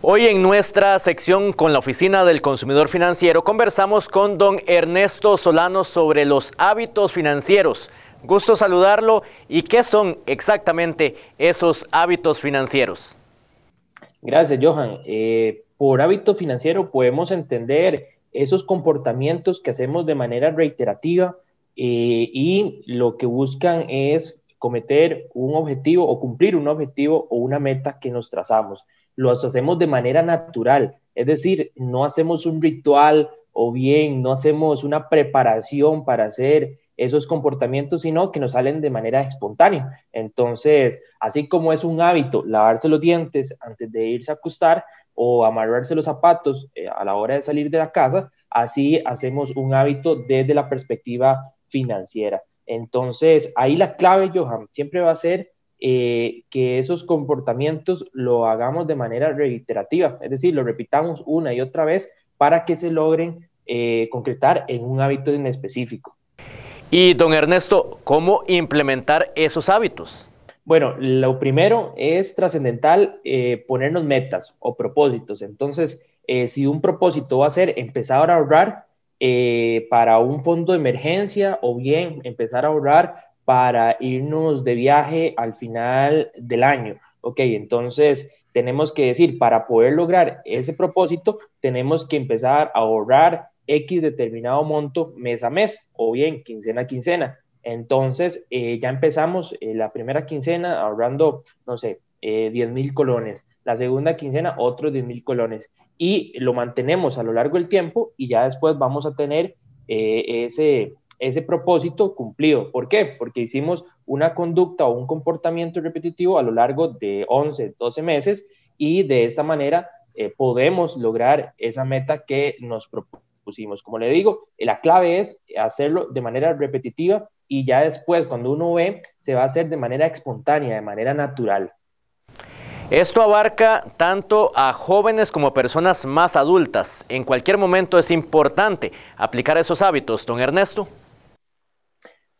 Hoy en nuestra sección con la Oficina del Consumidor Financiero conversamos con don Ernesto Solano sobre los hábitos financieros. Gusto saludarlo y qué son exactamente esos hábitos financieros. Gracias, Johan. Eh, por hábito financiero podemos entender esos comportamientos que hacemos de manera reiterativa eh, y lo que buscan es cometer un objetivo o cumplir un objetivo o una meta que nos trazamos los hacemos de manera natural. Es decir, no hacemos un ritual o bien no hacemos una preparación para hacer esos comportamientos, sino que nos salen de manera espontánea. Entonces, así como es un hábito lavarse los dientes antes de irse a acostar o amarrarse los zapatos eh, a la hora de salir de la casa, así hacemos un hábito desde la perspectiva financiera. Entonces, ahí la clave, Johan, siempre va a ser eh, que esos comportamientos lo hagamos de manera reiterativa, es decir, lo repitamos una y otra vez para que se logren eh, concretar en un hábito en específico. Y don Ernesto, ¿cómo implementar esos hábitos? Bueno, lo primero es trascendental eh, ponernos metas o propósitos. Entonces, si un propósito va a ser empezar a ahorrar para un fondo de emergencia o bien empezar a ahorrar para irnos de viaje al final del año. Ok, entonces tenemos que decir, para poder lograr ese propósito, tenemos que empezar a ahorrar X determinado monto mes a mes o bien quincena a quincena. Entonces, eh, ya empezamos eh, la primera quincena ahorrando, no sé, 10 eh, mil colones, la segunda quincena otros 10 mil colones y lo mantenemos a lo largo del tiempo y ya después vamos a tener ese, ese propósito cumplido. ¿Por qué? Porque hicimos una conducta o un comportamiento repetitivo a lo largo de 11, 12 meses y de esta manera eh, podemos lograr esa meta que nos propusimos. Como le digo, la clave es hacerlo de manera repetitiva y ya después, cuando uno ve, se va a hacer de manera espontánea, de manera natural. Esto abarca tanto a jóvenes como a personas más adultas. En cualquier momento es importante aplicar esos hábitos, don Ernesto.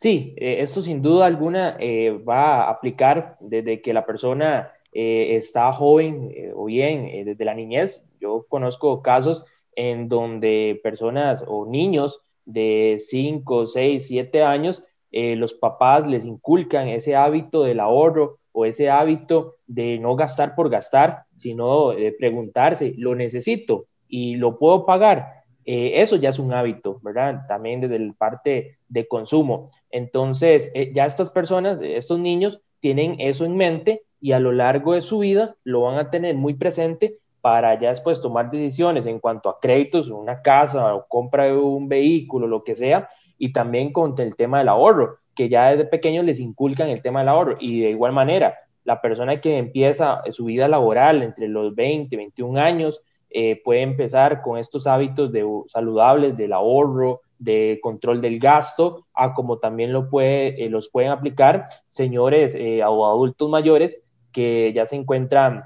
Sí, eh, esto sin duda alguna eh, va a aplicar desde que la persona eh, está joven o bien desde la niñez. Yo conozco casos en donde personas o niños de 5, 6, 7 años, los papás les inculcan ese hábito del ahorro o ese hábito de no gastar por gastar, sino de preguntarse, ¿lo necesito y lo puedo pagar? Eh, eso ya es un hábito, ¿verdad? También desde el parte de consumo. Entonces, eh, ya estas personas, eh, estos niños, tienen eso en mente y a lo largo de su vida lo van a tener muy presente para ya después tomar decisiones en cuanto a créditos, una casa o compra de un vehículo, lo que sea, y también con el tema del ahorro, que ya desde pequeños les inculcan el tema del ahorro. Y de igual manera, la persona que empieza su vida laboral entre los 20, 21 años, eh, puede empezar con estos hábitos de, saludables del ahorro, de control del gasto, a como también lo puede, eh, los pueden aplicar señores eh, o adultos mayores que ya se encuentran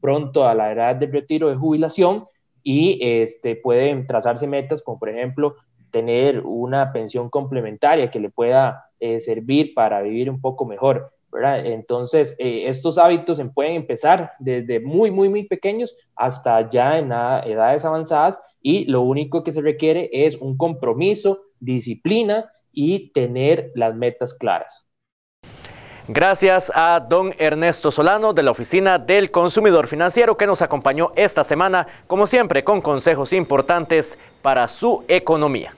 pronto a la edad de retiro de jubilación y este, pueden trazarse metas como por ejemplo tener una pensión complementaria que le pueda servir para vivir un poco mejor entonces, eh, estos hábitos se pueden empezar desde muy, muy, muy pequeños hasta ya en edades avanzadas y lo único que se requiere es un compromiso, disciplina y tener las metas claras. Gracias a don Ernesto Solano de la Oficina del Consumidor Financiero que nos acompañó esta semana, como siempre, con consejos importantes para su economía.